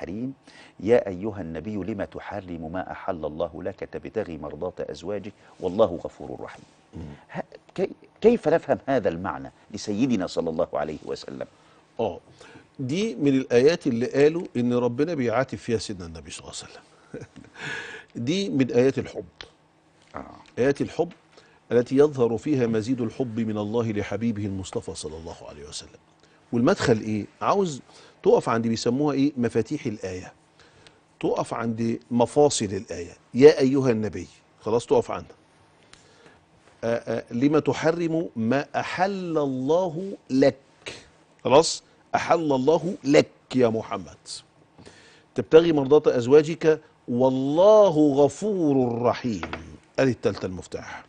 الحريم يا أيها النبي لما تحرم ما أحل الله لك تبتغي مرضات أزواجك والله غفور رحيم كيف نفهم هذا المعنى لسيدنا صلى الله عليه وسلم آه دي من الآيات اللي قالوا إن ربنا بيعاتب فيها سيدنا النبي صلى الله عليه وسلم دي من آيات الحب آه. آيات الحب التي يظهر فيها مزيد الحب من الله لحبيبه المصطفى صلى الله عليه وسلم والمدخل إيه عاوز تقف عند بيسموها ايه مفاتيح الايه تقف عند مفاصل الايه يا ايها النبي خلاص تقف عندها آه، آه، لما تحرم ما احل الله لك خلاص احل الله لك يا محمد تبتغي مرضات ازواجك والله غفور رحيم ادي التالتة المفتاح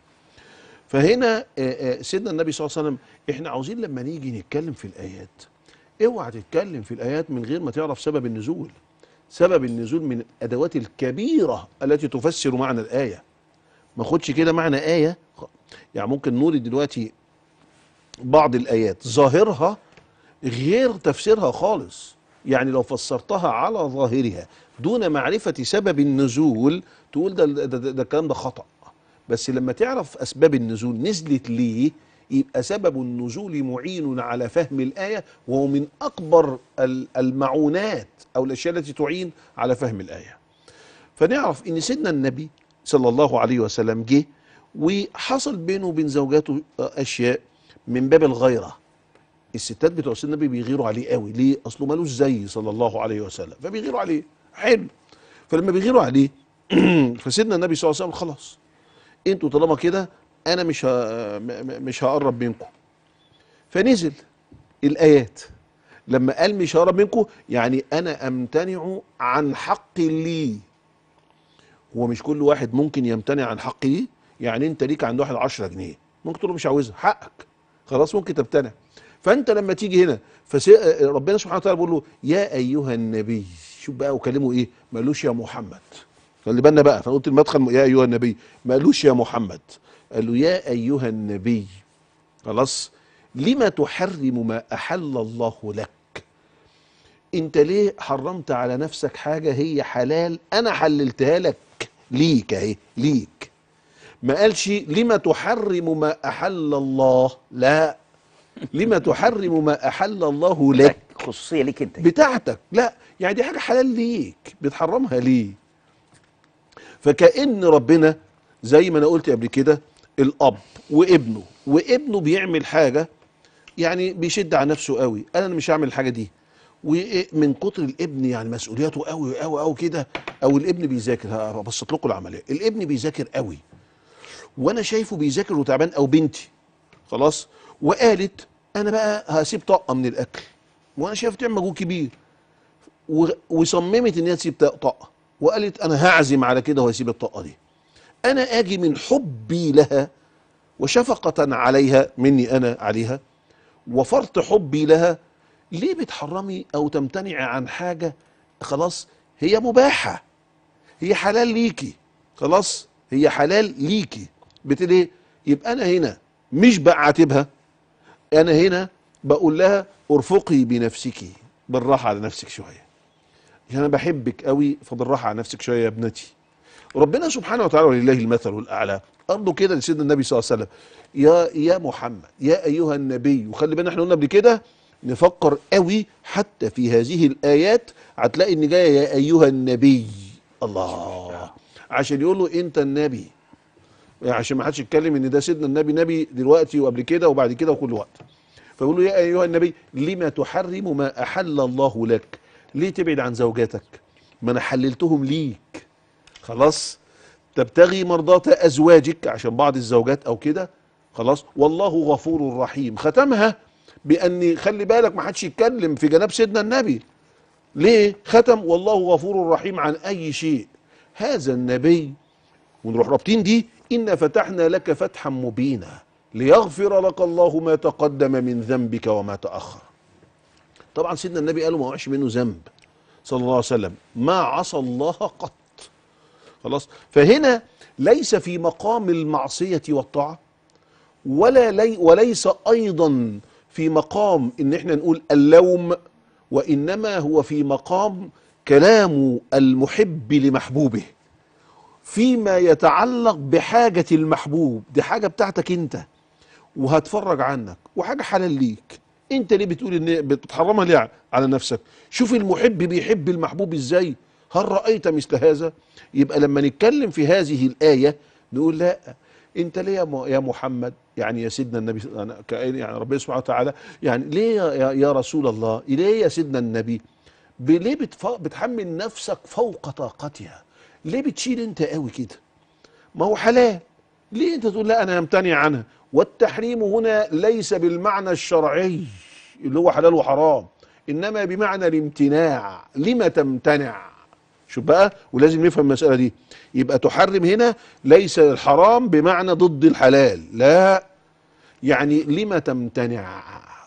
فهنا آه، سيدنا النبي صلى الله عليه وسلم احنا عاوزين لما نيجي نتكلم في الايات اوعى تتكلم في الآيات من غير ما تعرف سبب النزول سبب النزول من الأدوات الكبيرة التي تفسر معنى الآية ما خدش كده معنى آية يعني ممكن نوري دلوقتي بعض الآيات ظاهرها غير تفسيرها خالص يعني لو فسرتها على ظاهرها دون معرفة سبب النزول تقول ده, ده, ده, ده الكلام ده خطأ بس لما تعرف أسباب النزول نزلت ليه يبقى سبب النزول معين على فهم الآية وهو من أكبر المعونات أو الأشياء التي تعين على فهم الآية فنعرف إن سيدنا النبي صلى الله عليه وسلم جه وحصل بينه وبين زوجاته أشياء من باب الغيرة الستات بتوع سيدنا النبي بيغيروا عليه قوي ليه أصله مالوش زي صلى الله عليه وسلم فبيغيروا عليه حلو فلما بيغيروا عليه فسيدنا النبي صلى الله عليه وسلم خلاص انتوا طالما كده انا مش مش هقرب منكم فنزل الايات لما قال مش هقرب منكم يعني انا امتنع عن حق لي هو مش كل واحد ممكن يمتنع عن حق لي يعني انت ليك عند واحد 10 جنيه ممكن تقول له مش عاوزها حقك خلاص ممكن تمتنع فانت لما تيجي هنا فربنا ربنا سبحانه وتعالى بيقول له يا ايها النبي شوف بقى وكلمه ايه مالوش يا محمد خلي بالنا بقى فانا قلت المدخل يا ايها النبي مالوش يا محمد قال له يا أيها النبي خلاص لما تحرم ما أحل الله لك انت ليه حرمت على نفسك حاجة هي حلال انا حللتها لك ليك اهي ليك ما قالش لما تحرم ما احل الله لا لما تحرم ما احل الله لك خصوصية ليك انت بتاعتك لا يعني دي حاجة حلال ليك بتحرمها ليه فكأن ربنا زي ما انا قلت قبل كده الاب وابنه وابنه بيعمل حاجه يعني بيشد على نفسه قوي انا مش هعمل الحاجه دي ومن كتر الابن يعني مسؤولياته قوي قوي قوي كده او الابن بيذاكر هبسط لكم العمليه الابن بيذاكر قوي وانا شايفه بيذاكر وتعبان او بنتي خلاص وقالت انا بقى هسيب طقه من الاكل وانا شايف تعمل مجهود كبير وصممت ان هي تسيب طقه وقالت انا هعزم على كده وهسيب الطاقه دي أنا آجي من حبي لها وشفقة عليها مني أنا عليها وفرط حبي لها ليه بتحرمي أو تمتنعي عن حاجة خلاص هي مباحة هي حلال ليكي خلاص هي حلال ليكي بتليه يبقى أنا هنا مش بعاتبها أنا هنا بقول لها ارفقي بنفسك بالراحة على نفسك شوية يعني أنا بحبك قوي فبالراحة على نفسك شوية يا ابنتي ربنا سبحانه وتعالى ولله المثل الاعلى برضه كده لسيدنا النبي صلى الله عليه وسلم يا يا محمد يا ايها النبي وخلي بالنا احنا قلنا قبل كده نفكر قوي حتى في هذه الايات هتلاقي ان جايه يا ايها النبي الله عشان يقول له انت النبي عشان ما حدش يتكلم ان ده سيدنا النبي نبي دلوقتي وقبل كده وبعد كده وكل وقت فيقول له يا ايها النبي لما تحرم ما احل الله لك ليه تبعد عن زوجاتك ما انا حللتهم ليك خلاص تبتغي مرضات أزواجك عشان بعض الزوجات أو كده خلاص والله غفور رحيم ختمها بأن خلي بالك ما حدش يتكلم في جناب سيدنا النبي ليه ختم والله غفور رحيم عن أي شيء هذا النبي ونروح رابطين دي إن فتحنا لك فتحا مبينا ليغفر لك الله ما تقدم من ذنبك وما تأخر طبعا سيدنا النبي قال ما وقعش منه ذنب صلى الله عليه وسلم ما عصى الله قط خلاص فهنا ليس في مقام المعصية والطاعة ولا لي وليس أيضا في مقام إن إحنا نقول اللوم وإنما هو في مقام كلام المحب لمحبوبه فيما يتعلق بحاجة المحبوب دي حاجة بتاعتك أنت وهتفرج عنك وحاجة حلال ليك أنت ليه بتقول إن بتحرمها ليه على نفسك شوف المحب بيحب المحبوب إزاي هل رأيت مثل هذا يبقى لما نتكلم في هذه الآية نقول لا انت ليه يا محمد يعني يا سيدنا النبي يعني ربنا سبحانه وتعالى يعني ليه يا رسول الله ليه يا سيدنا النبي ليه بتحمل نفسك فوق طاقتها ليه بتشيل انت قوي كده ما هو حلال ليه انت تقول لا انا امتنع عنها والتحريم هنا ليس بالمعنى الشرعي اللي هو حلال وحرام انما بمعنى الامتناع لما تمتنع شوف بقى ولازم نفهم المسألة دي يبقى تحرم هنا ليس الحرام بمعنى ضد الحلال لا يعني لما تمتنع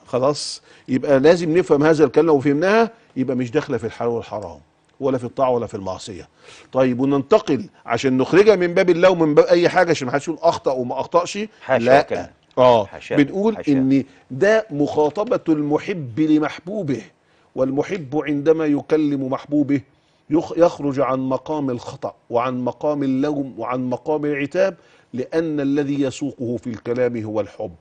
خلاص يبقى لازم نفهم هذا الكلام وفهمناها يبقى مش داخله في الحلال والحرام ولا في الطاعه ولا في المعصيه طيب وننتقل عشان نخرجها من باب الله ومن باب اي حاجه عشان ما حدش يقول اخطا وما اخطاش لا كان. اه حشا. بنقول حشا. ان ده مخاطبه المحب لمحبوبه والمحب عندما يكلم محبوبه يخرج عن مقام الخطأ وعن مقام اللوم وعن مقام العتاب لأن الذي يسوقه في الكلام هو الحب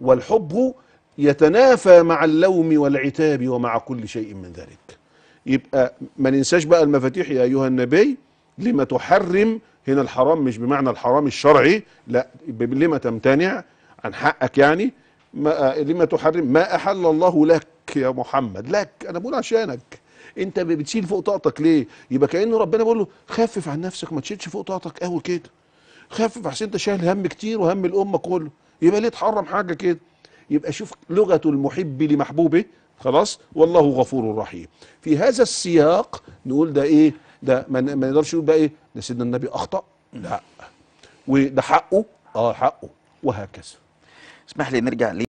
والحب يتنافى مع اللوم والعتاب ومع كل شيء من ذلك يبقى ما ننساش بقى المفاتيح يا أيها النبي لما تحرم هنا الحرام مش بمعنى الحرام الشرعي لا لما تمتنع عن حقك يعني ما لما تحرم ما أحل الله لك يا محمد لك أنا بقول عشانك انت بتشيل فوق طاقتك ليه يبقى كانه ربنا بيقول له خفف عن نفسك ما تشيلش فوق طاقتك قوي كده خفف عشان انت شايل هم كتير وهم الامه كله يبقى ليه تحرم حاجه كده يبقى شوف لغه المحب لمحبوبه إيه؟ خلاص والله غفور رحيم في هذا السياق نقول ده ايه ده ما نقدرش نقول بقى ايه ده سيدنا النبي اخطا لا وده حقه اه حقه وهكذا اسمح لي نرجع ليه